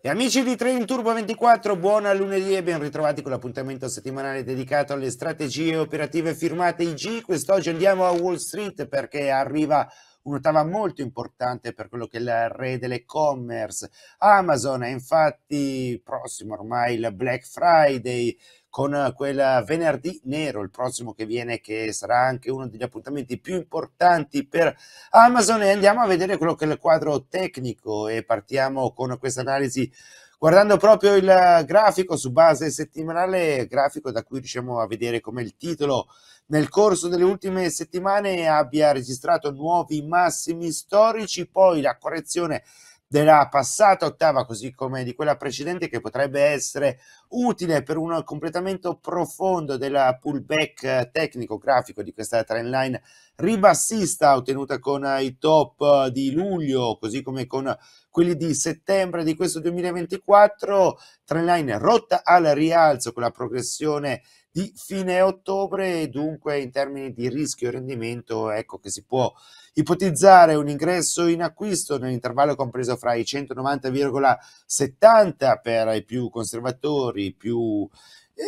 E amici di Trading Turbo 24, buona lunedì e ben ritrovati con l'appuntamento settimanale dedicato alle strategie operative firmate IG. Quest'oggi andiamo a Wall Street perché arriva un'ottava molto importante per quello che è il re dell'e-commerce. Amazon è infatti prossimo ormai il Black Friday, con quel venerdì nero, il prossimo che viene, che sarà anche uno degli appuntamenti più importanti per Amazon. E andiamo a vedere quello che è il quadro tecnico e partiamo con questa analisi guardando proprio il grafico su base settimanale, grafico da cui riusciamo a vedere come il titolo nel corso delle ultime settimane abbia registrato nuovi massimi storici, poi la correzione della passata ottava, così come di quella precedente, che potrebbe essere utile per un completamento profondo del pullback eh, tecnico-grafico di questa trend line ribassista ottenuta con i top eh, di luglio, così come con quelli di settembre di questo 2024, trend line rotta al rialzo con la progressione di fine ottobre e dunque in termini di rischio e rendimento ecco che si può ipotizzare un ingresso in acquisto nell'intervallo compreso fra i 190,70 per i più conservatori, più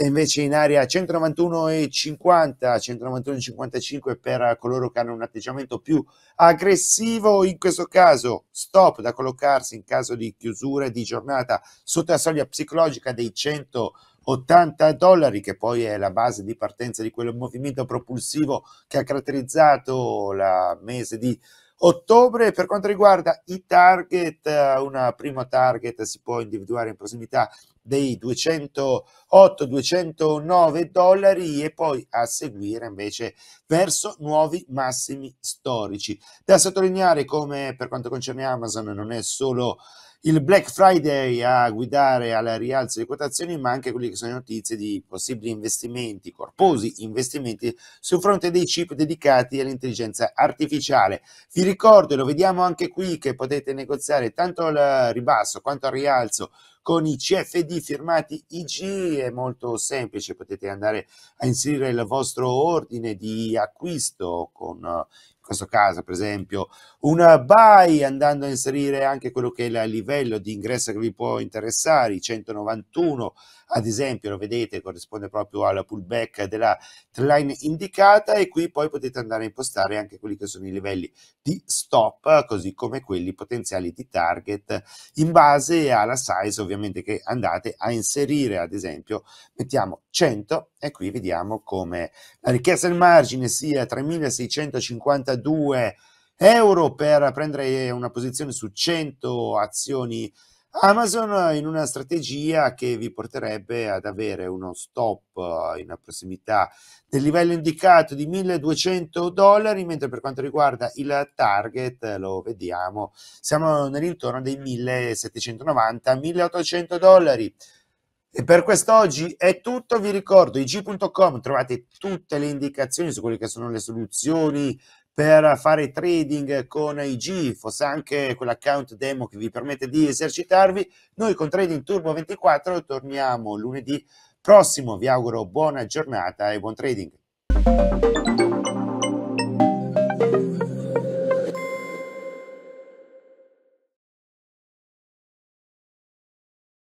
invece in area 191,50, 191,55 per coloro che hanno un atteggiamento più aggressivo, in questo caso stop da collocarsi in caso di chiusura di giornata sotto la soglia psicologica dei 100 80 dollari, che poi è la base di partenza di quel movimento propulsivo che ha caratterizzato la mese di ottobre. Per quanto riguarda i target, eh, una prima target si può individuare in prossimità dei 208-209 dollari e poi a seguire invece verso nuovi massimi storici. Da sottolineare come per quanto concerne Amazon non è solo il Black Friday a guidare alla rialzo di quotazioni, ma anche quelle che sono notizie di possibili investimenti, corposi investimenti sul fronte dei chip dedicati all'intelligenza artificiale. Vi ricordo, e lo vediamo anche qui, che potete negoziare tanto al ribasso quanto al rialzo con i CFD firmati IG è molto semplice, potete andare a inserire il vostro ordine di acquisto con questo caso per esempio una buy andando a inserire anche quello che è il livello di ingresso che vi può interessare, i 191 ad esempio lo vedete corrisponde proprio al pullback della line indicata e qui poi potete andare a impostare anche quelli che sono i livelli di stop così come quelli potenziali di target in base alla size ovviamente che andate a inserire ad esempio mettiamo 100 e qui vediamo come la richiesta del margine sia 3652 32 euro per prendere una posizione su 100 azioni Amazon in una strategia che vi porterebbe ad avere uno stop in prossimità del livello indicato di 1200 dollari, mentre per quanto riguarda il target lo vediamo, siamo nell'intorno dei 1790-1800 dollari. E per quest'oggi è tutto, vi ricordo ig.com trovate tutte le indicazioni su quelle che sono le soluzioni per fare trading con IG, fosse anche quell'account demo che vi permette di esercitarvi. Noi con Trading Turbo 24 torniamo lunedì prossimo. Vi auguro buona giornata e buon trading.